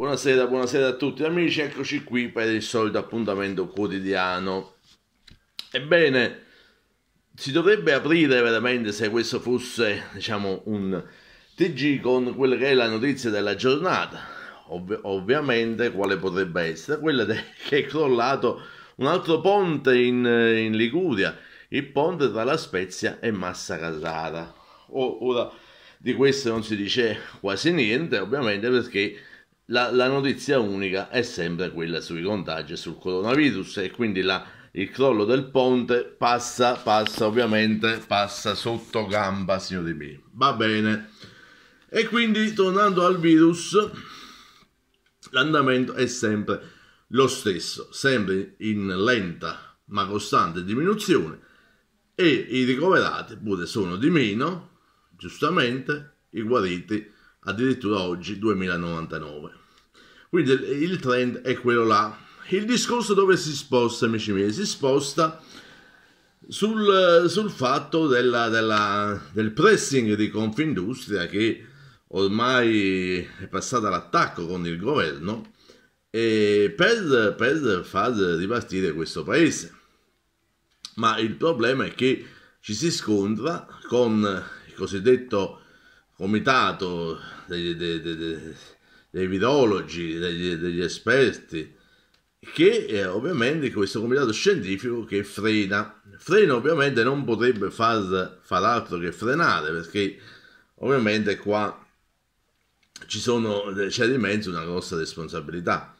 Buonasera, buonasera a tutti amici, eccoci qui per il solito appuntamento quotidiano. Ebbene, si dovrebbe aprire veramente se questo fosse, diciamo, un TG con quella che è la notizia della giornata. Ov ovviamente, quale potrebbe essere? Quella che è crollato un altro ponte in, in, Liguria, il ponte tra La Spezia e Massa Casara. ora, di questo non si dice quasi niente, ovviamente, perché la, la, notizia unica è sempre quella sui contagi e sul coronavirus e quindi la, il crollo del ponte passa, passa ovviamente, passa sotto gamba, signori miei. Va bene. E quindi tornando al virus, l'andamento è sempre lo stesso, sempre in lenta ma costante diminuzione e i ricoverati pure sono di meno, giustamente, i guariti addirittura oggi 2099. Quindi il trend è quello là. Il discorso dove si sposta, amici miei? Si sposta sul, sul fatto della, della, del pressing di Confindustria che ormai è passata all'attacco con il governo eh, per, per far ripartire questo paese. Ma il problema è che ci si scontra con il cosiddetto comitato dei, dei, dei, dei virologi, degli, degli, esperti, che è eh, ovviamente questo comitato scientifico che frena. Frena ovviamente non potrebbe far, far altro che frenare perché ovviamente qua ci sono, c'è di mezzo una grossa responsabilità.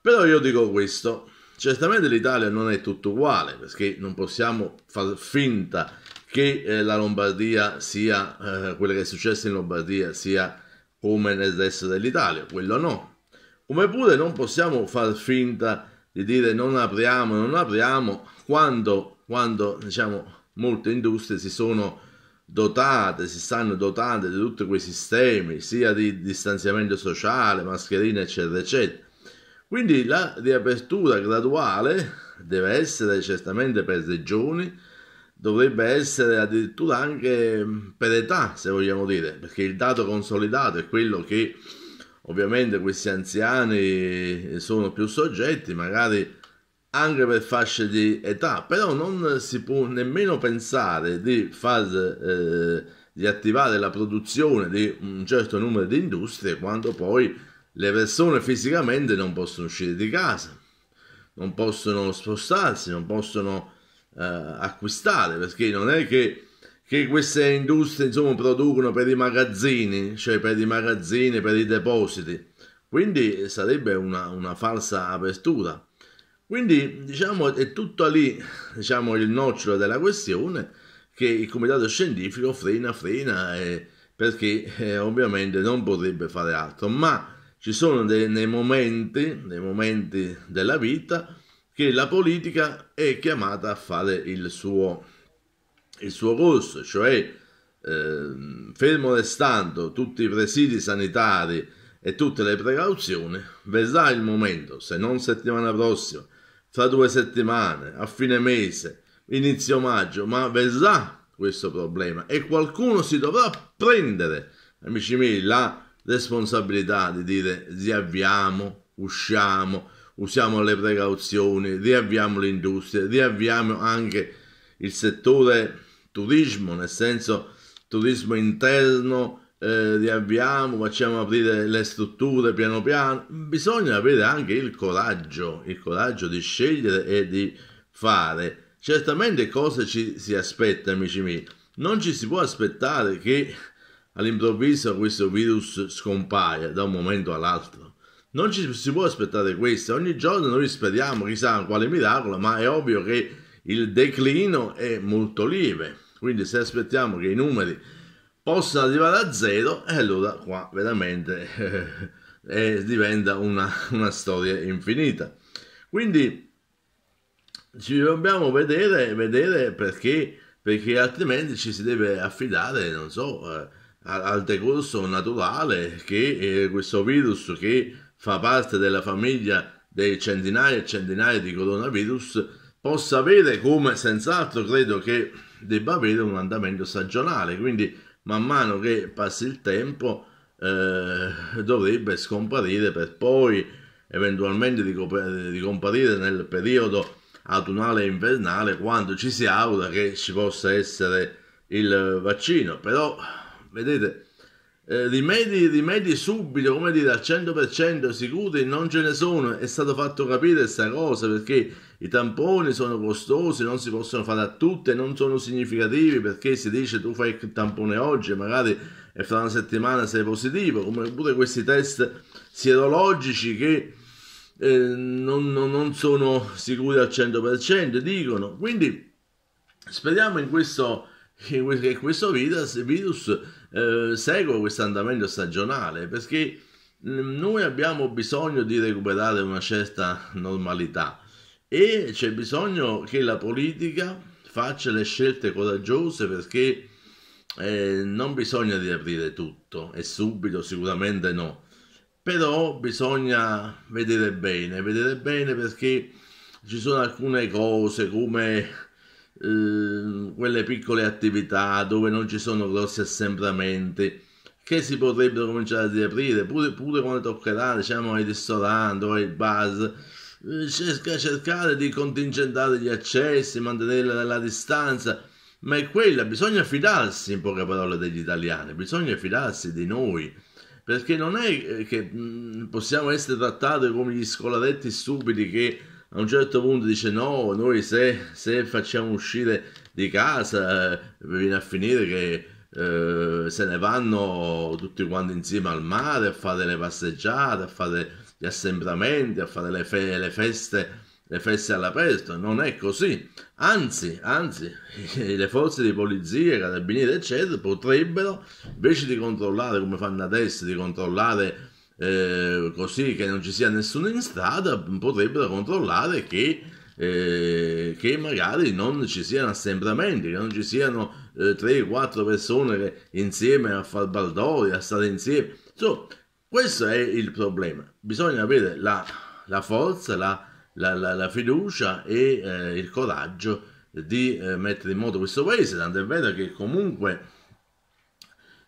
Però io dico questo, certamente l'Italia non è tutto uguale perché non possiamo far finta che eh, la Lombardia sia, eh, quello che è successo in Lombardia sia come nel resto dell'Italia, quello no. Come pure non possiamo far finta di dire non apriamo, non apriamo, quando, quando diciamo, molte industrie si sono dotate, si stanno dotate di tutti quei sistemi, sia di distanziamento sociale, mascherine, eccetera, eccetera. Quindi la riapertura graduale deve essere certamente per regioni, dovrebbe essere addirittura anche mm, per età, se vogliamo dire, perché il dato consolidato è quello che ovviamente questi anziani eh, sono più soggetti, magari anche per fasce di età, però non si può nemmeno pensare di far eh, di attivare la produzione di un certo numero di industrie quando poi le persone fisicamente non possono uscire di casa, non possono spostarsi, non possono eh, acquistare, perché non è che, che queste industrie insomma, producono per i magazzini, cioè per i magazzini, per i depositi. Quindi sarebbe una, una falsa apertura. Quindi diciamo è tutto lì diciamo, il nocciolo della questione che il comitato scientifico frena, frena eh, perché eh, ovviamente non potrebbe fare altro, ma ci sono dei, dei, momenti, dei momenti della vita che la politica è chiamata a fare il suo, il suo corso, cioè eh, fermo restando tutti i presidi sanitari e tutte le precauzioni, verrà il momento, se non settimana prossima, fra due settimane, a fine mese, inizio maggio, ma verrà questo problema e qualcuno si dovrà prendere, amici miei, la responsabilità di dire riavviamo, usciamo, usiamo le precauzioni, riavviamo l'industria, riavviamo anche il settore turismo, nel senso turismo interno, eh, riavviamo, facciamo aprire le strutture piano piano, bisogna avere anche il coraggio, il coraggio di scegliere e di fare. Certamente cosa ci si aspetta, amici miei? Non ci si può aspettare che all'improvviso questo virus scompaia da un momento all'altro non ci si può aspettare questo. Ogni giorno noi speriamo chissà quale miracolo, ma è ovvio che il declino è molto lieve. Quindi se aspettiamo che i numeri possano arrivare a zero, eh, allora qua veramente eh, diventa una, una storia infinita. Quindi ci dobbiamo vedere, vedere perché, perché altrimenti ci si deve affidare, non so, eh, al, decorso naturale che eh, questo virus che fa parte della famiglia dei centinaia e centinaia di coronavirus, possa avere come senz'altro credo che debba avere un andamento stagionale, quindi man mano che passi il tempo eh, dovrebbe scomparire per poi eventualmente ricomparire nel periodo autunnale e invernale quando ci si augura che ci possa essere il vaccino, però vedete eh, rimedi, rimedi subito, come dire, al 100% sicuri non ce ne sono, è stato fatto capire questa cosa perché i tamponi sono costosi, non si possono fare a tutte, non sono significativi perché si dice tu fai il tampone oggi, magari e fra una settimana sei positivo, come pure questi test sierologici che eh, non, non, non sono sicuri al 100%, dicono. Quindi speriamo in questo, che questo virus, virus eh, seguo questo andamento stagionale perché mm, noi abbiamo bisogno di recuperare una certa normalità e c'è bisogno che la politica faccia le scelte coraggiose perché eh, non bisogna riaprire tutto e subito sicuramente no però bisogna vedere bene vedere bene perché ci sono alcune cose come Ehm, quelle piccole attività dove non ci sono grossi assembramenti che si potrebbero cominciare a riaprire pure, pure quando toccherà diciamo ai ristoranti o ai bar eh, cercare di contingentare gli accessi mantenere la, la distanza ma è quella bisogna fidarsi in poche parole degli italiani bisogna fidarsi di noi perché non è eh, che mm, possiamo essere trattati come gli scolaretti stupidi che a un certo punto dice no, noi se, se facciamo uscire di casa eh, viene a finire che eh, se ne vanno tutti quanti insieme al mare a fare le passeggiate, a fare gli assembramenti, a fare le, fe- le feste le feste all'aperto, non è così. Anzi, anzi, le forze di polizia, carabinieri, eccetera, potrebbero, invece di controllare come fanno adesso, di controllare eh, così che non ci sia nessuno in strada, potrebbero controllare che, eh, che magari non ci siano assembramenti, che non ci siano eh, 3-4 persone che, insieme a far baldori, a stare insieme. So, questo è il problema. Bisogna avere la, la forza, la, la, la, fiducia e eh, il coraggio di eh, mettere in moto questo paese, tanto è vero che comunque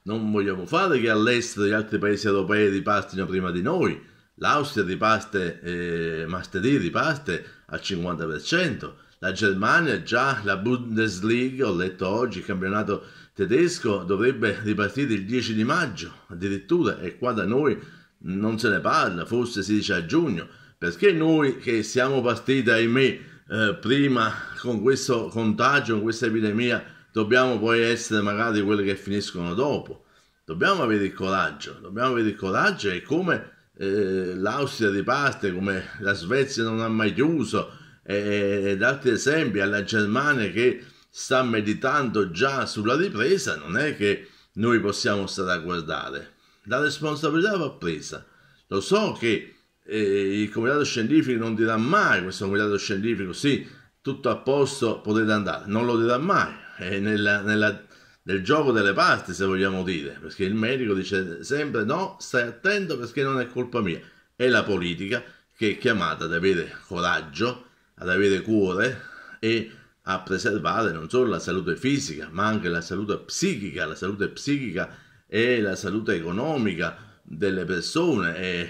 non vogliamo fare che all'estero gli altri paesi europei ripartino prima di noi. L'Austria riparte, eh, Mastery ripaste al 50%. La Germania già, la Bundesliga, ho letto oggi, il campionato tedesco dovrebbe ripartire il 10 di maggio addirittura e qua da noi non se ne parla, forse si dice a giugno. Perché noi che siamo partiti, ahimè, eh, prima con questo contagio, con questa epidemia, dobbiamo poi essere magari quelli che finiscono dopo. Dobbiamo avere il coraggio, dobbiamo avere il coraggio e come eh, l'Austria riparte, come la Svezia non ha mai chiuso, ed altri esempi alla Germania che sta meditando già sulla ripresa, non è che noi possiamo stare a guardare. La responsabilità va presa. Lo so che eh, il comitato scientifico non dirà mai, questo comitato scientifico sì, tutto a posto, potete andare, non lo dirà mai, è nella, nella, nel gioco delle parti, se vogliamo dire, perché il medico dice sempre no, stai attento perché non è colpa mia. È la politica che è chiamata ad avere coraggio, ad avere cuore e a preservare non solo la salute fisica, ma anche la salute psichica. La salute psichica e la salute economica delle persone. E,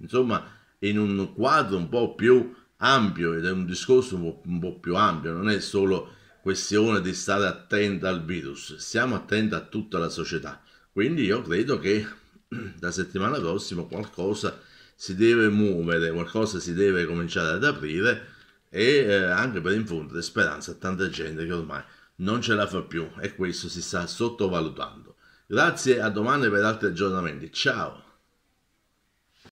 insomma, in un quadro un po' più ampio ed è un discorso un po', un po più ampio, non è solo questione di stare attenta al virus, siamo attenti a tutta la società. Quindi io credo che la settimana prossima qualcosa si deve muovere, qualcosa si deve cominciare ad aprire e eh, anche per infondere speranza a tanta gente che ormai non ce la fa più e questo si sta sottovalutando. Grazie, a domani per altri aggiornamenti. Ciao!